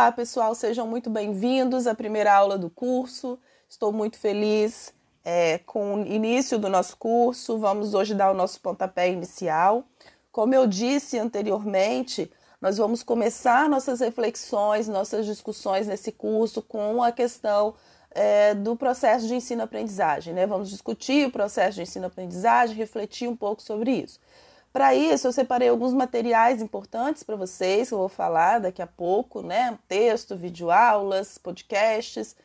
Olá, pessoal, sejam muito bem-vindos à primeira aula do curso. Estou muito feliz é, com o início do nosso curso. Vamos hoje dar o nosso pontapé inicial. Como eu disse anteriormente, nós vamos começar nossas reflexões, nossas discussões nesse curso com a questão é, do processo de ensino-aprendizagem. Né? Vamos discutir o processo de ensino-aprendizagem, refletir um pouco sobre isso. Para isso, eu separei alguns materiais importantes para vocês, que eu vou falar daqui a pouco, né? Texto, videoaulas, podcasts,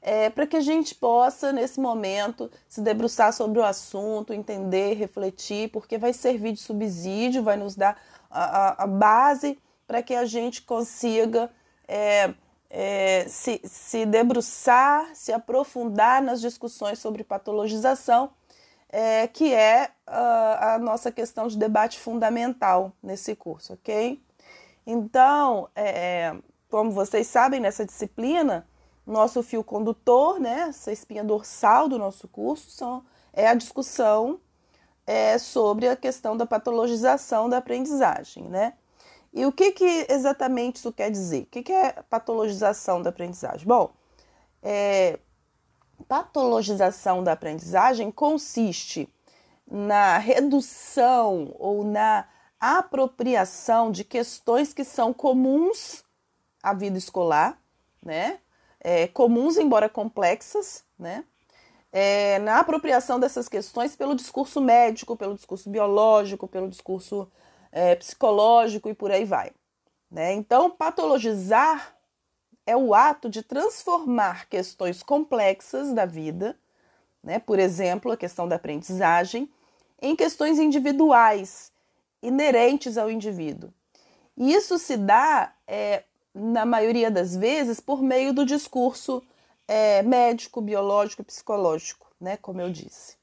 é, para que a gente possa, nesse momento, se debruçar sobre o assunto, entender, refletir, porque vai servir de subsídio, vai nos dar a, a, a base para que a gente consiga é, é, se, se debruçar, se aprofundar nas discussões sobre patologização é, que é uh, a nossa questão de debate fundamental nesse curso, ok? Então, é, é, como vocês sabem, nessa disciplina, nosso fio condutor, né, essa espinha dorsal do nosso curso, são, é a discussão é, sobre a questão da patologização da aprendizagem, né? E o que, que exatamente isso quer dizer? O que, que é patologização da aprendizagem? Bom, é, patologização da aprendizagem consiste na redução ou na apropriação de questões que são comuns à vida escolar, né? É, comuns, embora complexas, né? É, na apropriação dessas questões pelo discurso médico, pelo discurso biológico, pelo discurso é, psicológico e por aí vai. Né? Então, patologizar é o ato de transformar questões complexas da vida, né, por exemplo, a questão da aprendizagem, em questões individuais, inerentes ao indivíduo. E isso se dá, é, na maioria das vezes, por meio do discurso é, médico, biológico e psicológico, né, como eu disse.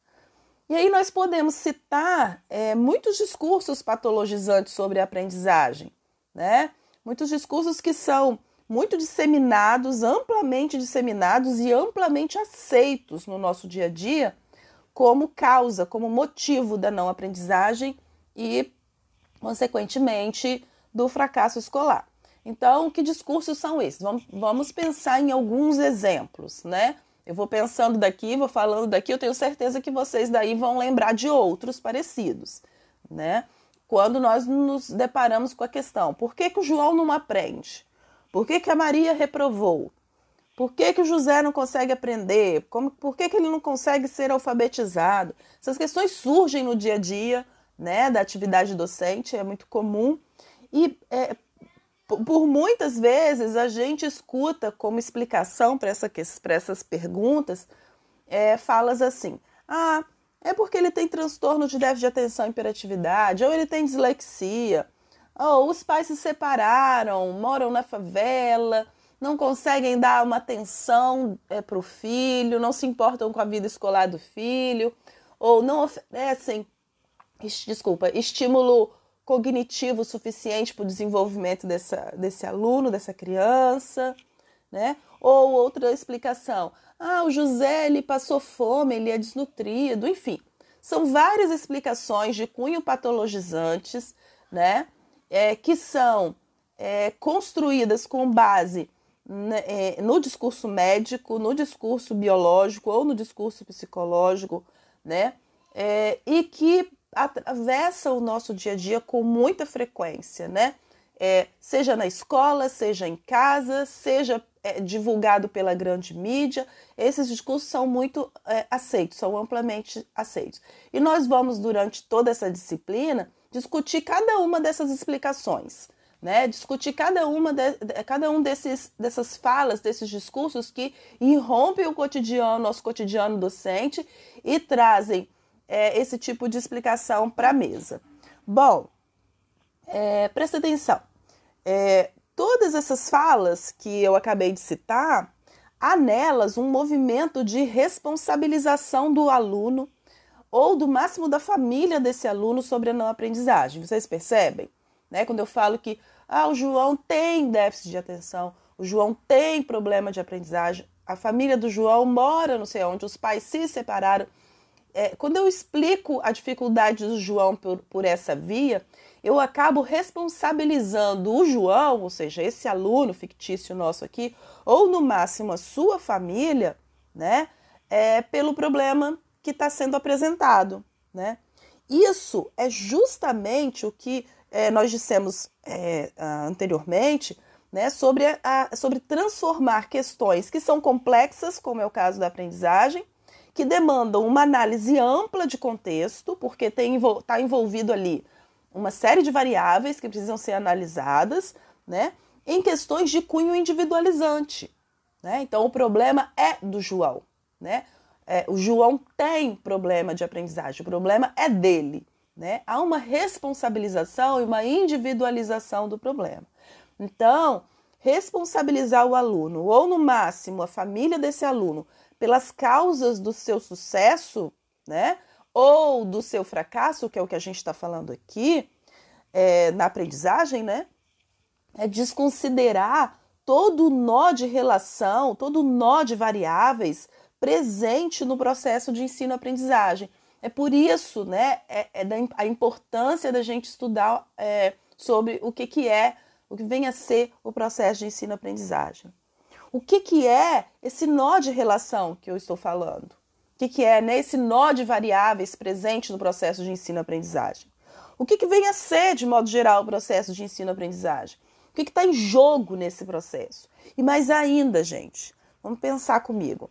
E aí nós podemos citar é, muitos discursos patologizantes sobre a aprendizagem, né? Muitos discursos que são muito disseminados, amplamente disseminados e amplamente aceitos no nosso dia a dia como causa, como motivo da não aprendizagem e, consequentemente, do fracasso escolar. Então, que discursos são esses? Vamos, pensar em alguns exemplos, né? Eu vou pensando daqui, vou falando daqui, eu tenho certeza que vocês daí vão lembrar de outros parecidos, né? Quando nós nos deparamos com a questão, por que, que o João não aprende? Por que, que a Maria reprovou? Por que, que o José não consegue aprender? Como, por que, que ele não consegue ser alfabetizado? Essas questões surgem no dia a dia né, da atividade docente, é muito comum. E é, por muitas vezes a gente escuta como explicação para essa, essas perguntas é, falas assim: ah, é porque ele tem transtorno de déficit de atenção e hiperatividade, ou ele tem dislexia Oh, os pais se separaram, moram na favela, não conseguem dar uma atenção é, eh, para o filho, não se importam com a vida escolar do filho, ou não oferecem, desculpa, estímulo cognitivo suficiente para o desenvolvimento dessa, desse aluno, dessa criança, né? Ou outra explicação, ah, o José ele passou fome, ele é desnutrido, enfim. São várias explicações de cunho patologizantes, né? é, que são é, construídas com base né, é, no discurso médico, no discurso biológico ou no discurso psicológico, né? É, e que atravessa o nosso dia a dia com muita frequência, né? É, seja na escola, seja em casa, seja é, divulgado pela grande mídia, esses discursos são muito é, aceitos, são amplamente aceitos. E nós vamos, durante toda essa disciplina, discutir cada uma dessas explicações, né? Discutir cada uma de, cada um desses dessas falas, desses discursos que irrompem o cotidiano, nosso cotidiano docente e trazem é, esse tipo de explicação para a mesa. Bom, é, presta atenção. É, todas essas falas que eu acabei de citar, há nelas um movimento de responsabilização do aluno ou do máximo da família desse aluno sobre a não aprendizagem. Vocês percebem? Né? Quando eu falo que ah, o João tem déficit de atenção, o João tem problema de aprendizagem, a família do João mora não sei onde, os pais se separaram. É, quando eu explico a dificuldade do João por, por essa via, eu acabo responsabilizando o João, ou seja, esse aluno fictício nosso aqui, ou no máximo a sua família, né, é, pelo problema que está sendo apresentado, né? Isso é justamente o que é, nós dissemos é, anteriormente, né, sobre, a, sobre transformar questões que são complexas, como é o caso da aprendizagem, que demandam uma análise ampla de contexto, porque está envolvido ali uma série de variáveis que precisam ser analisadas, né, em questões de cunho individualizante. Né? Então, o problema é do João. Né? é, o João tem problema de aprendizagem, o problema é dele. Né? Há uma responsabilização e uma individualização do problema. Então, responsabilizar o aluno, ou no máximo a família desse aluno, pelas causas do seu sucesso, né? Ou do seu fracasso, que é o que a gente está falando aqui, é, na aprendizagem, né? É desconsiderar todo o nó de relação, todo o nó de variáveis presente no processo de ensino-aprendizagem. É por isso, né, é, é da, a importância da gente estudar é, sobre o que, que é, o que vem a ser o processo de ensino-aprendizagem. O que, que é esse nó de relação que eu estou falando? O que, que é né, esse nó de variáveis presente no processo de ensino-aprendizagem? O que, que vem a ser, de modo geral, o processo de ensino-aprendizagem? O que está em jogo nesse processo? E mais ainda, gente, vamos pensar comigo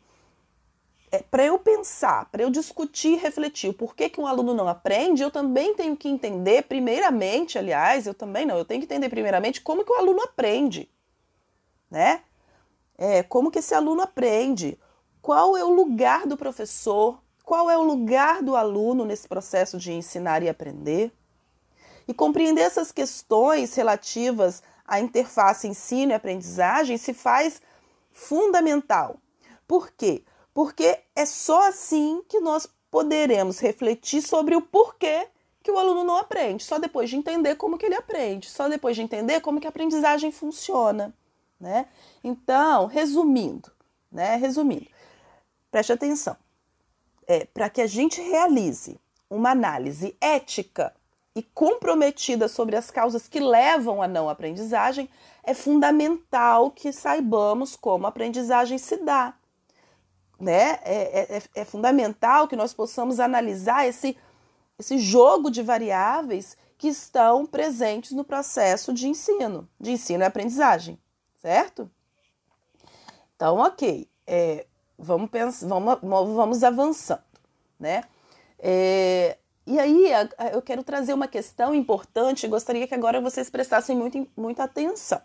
é, para eu pensar, para eu discutir, refletir o porquê que um aluno não aprende, eu também tenho que entender, primeiramente, aliás, eu também não, eu tenho que entender primeiramente como que o aluno aprende, né? É, como que esse aluno aprende? Qual é o lugar do professor? Qual é o lugar do aluno nesse processo de ensinar e aprender? E compreender essas questões relativas à interface ensino e aprendizagem se faz fundamental. Por quê? porque é só assim que nós poderemos refletir sobre o porquê que o aluno não aprende, só depois de entender como que ele aprende, só depois de entender como que a aprendizagem funciona, né? Então, resumindo, né? Resumindo, preste atenção. É, Para que a gente realize uma análise ética e comprometida sobre as causas que levam à não aprendizagem, é fundamental que saibamos como a aprendizagem se dá né? É, é, é, é fundamental que nós possamos analisar esse, esse jogo de variáveis que estão presentes no processo de ensino, de ensino e aprendizagem, certo? Então, ok, é, vamos, pensar, vamos, vamos avançando, né? É, e aí eu quero trazer uma questão importante e gostaria que agora vocês prestassem muito, muita atenção.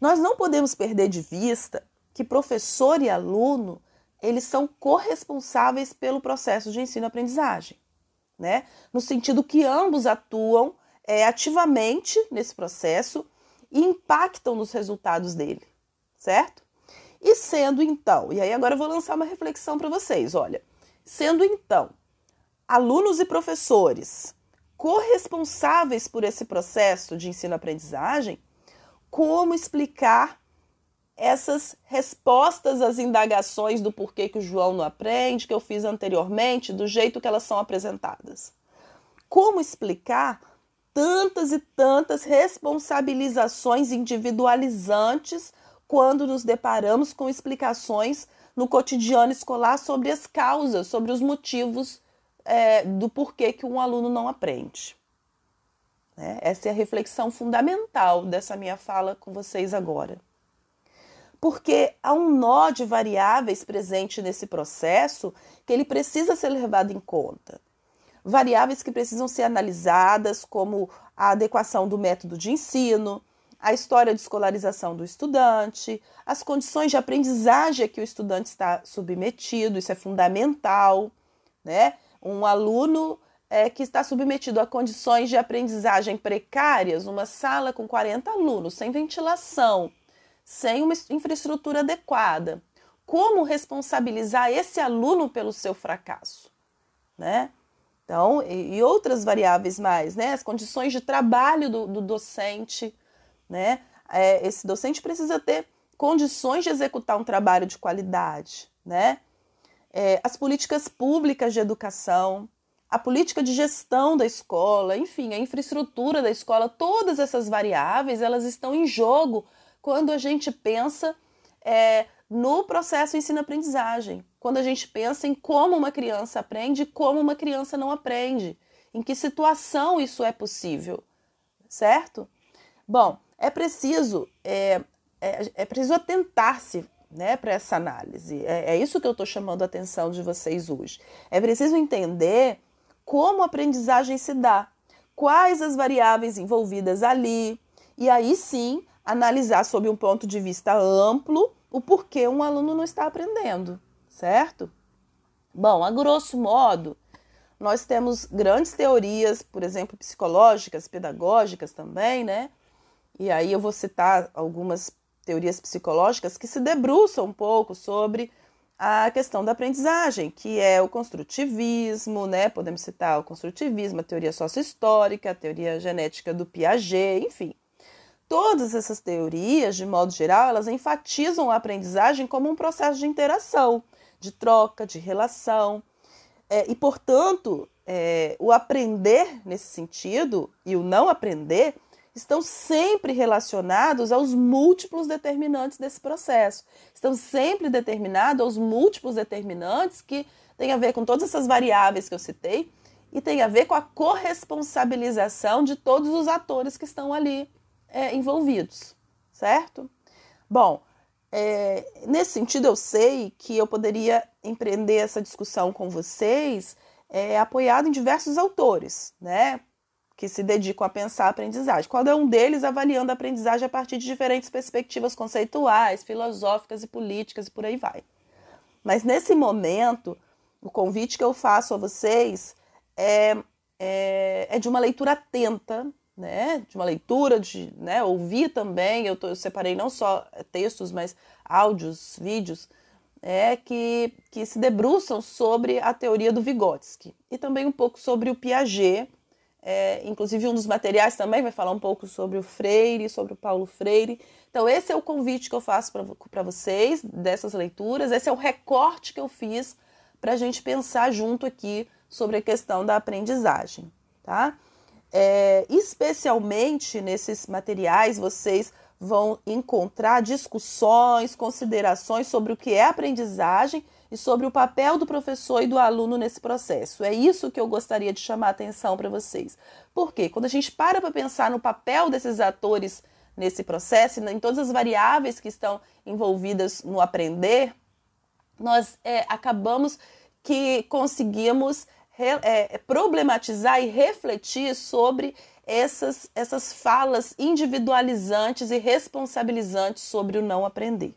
Nós não podemos perder de vista que professor e aluno eles são corresponsáveis pelo processo de ensino-aprendizagem, né? No sentido que ambos atuam é, ativamente nesse processo e impactam nos resultados dele, certo? E sendo então, e aí agora eu vou lançar uma reflexão para vocês, olha, sendo então alunos e professores corresponsáveis por esse processo de ensino-aprendizagem, como explicar essas respostas às indagações do porquê que o João não aprende, que eu fiz anteriormente, do jeito que elas são apresentadas. Como explicar tantas e tantas responsabilizações individualizantes quando nos deparamos com explicações no cotidiano escolar sobre as causas, sobre os motivos é, do porquê que um aluno não aprende? Né? Essa é a reflexão fundamental dessa minha fala com vocês agora porque há um nó de variáveis presente nesse processo que ele precisa ser levado em conta. Variáveis que precisam ser analisadas, como a adequação do método de ensino, a história de escolarização do estudante, as condições de aprendizagem a que o estudante está submetido, isso é fundamental, né? Um aluno é, que está submetido a condições de aprendizagem precárias, uma sala com 40 alunos, sem ventilação, sem uma infraestrutura adequada. Como responsabilizar esse aluno pelo seu fracasso, né? Então, e, outras variáveis mais, né? As condições de trabalho do, do docente, né? É, esse docente precisa ter condições de executar um trabalho de qualidade, né? É, as políticas públicas de educação, a política de gestão da escola, enfim, a infraestrutura da escola, todas essas variáveis, elas estão em jogo quando a gente pensa é, no processo ensino-aprendizagem, quando a gente pensa em como uma criança aprende e como uma criança não aprende, em que situação isso é possível, certo? Bom, é preciso é, é, é preciso atentar-se né, para essa análise. É, é isso que eu estou chamando a atenção de vocês hoje. É preciso entender como a aprendizagem se dá, quais as variáveis envolvidas ali, e aí sim analisar sob um ponto de vista amplo o porquê um aluno não está aprendendo, certo? Bom, a grosso modo, nós temos grandes teorias, por exemplo, psicológicas, pedagógicas também, né? E aí eu vou citar algumas teorias psicológicas que se debruçam um pouco sobre a questão da aprendizagem, que é o construtivismo, né? Podemos citar o construtivismo, a teoria sociohistórica, a teoria genética do Piaget, enfim. Todas essas teorias, de modo geral, elas enfatizam a aprendizagem como um processo de interação, de troca, de relação. É, e, portanto, é, o aprender nesse sentido e o não aprender estão sempre relacionados aos múltiplos determinantes desse processo. Estão sempre determinados aos múltiplos determinantes que têm a ver com todas essas variáveis que eu citei e tem a ver com a corresponsabilização de todos os atores que estão ali é, envolvidos, certo? Bom, é, nesse sentido, eu sei que eu poderia empreender essa discussão com vocês é, apoiado em diversos autores, né? Que se dedicam a pensar a aprendizagem. é um deles avaliando a aprendizagem a partir de diferentes perspectivas conceituais, filosóficas e políticas e por aí vai. Mas nesse momento, o convite que eu faço a vocês é, é, é de uma leitura atenta né, de uma leitura, de né, ouvir também, eu, tô, eu separei não só eh, textos, mas áudios, vídeos, é que, que se debruçam sobre a teoria do Vygotsky e também um pouco sobre o Piaget, é, inclusive um dos materiais também vai falar um pouco sobre o Freire, sobre o Paulo Freire. Então, esse é o convite que eu faço para vocês dessas leituras, esse é o recorte que eu fiz para a gente pensar junto aqui sobre a questão da aprendizagem, tá? É, especialmente nesses materiais, vocês vão encontrar discussões, considerações sobre o que é aprendizagem e sobre o papel do professor e do aluno nesse processo. É isso que eu gostaria de chamar a atenção para vocês. Porque quando a gente para para pensar no papel desses atores nesse processo, em todas as variáveis que estão envolvidas no aprender, nós é, acabamos que conseguimos é, é, problematizar e refletir sobre essas, essas falas individualizantes e responsabilizantes sobre o não aprender.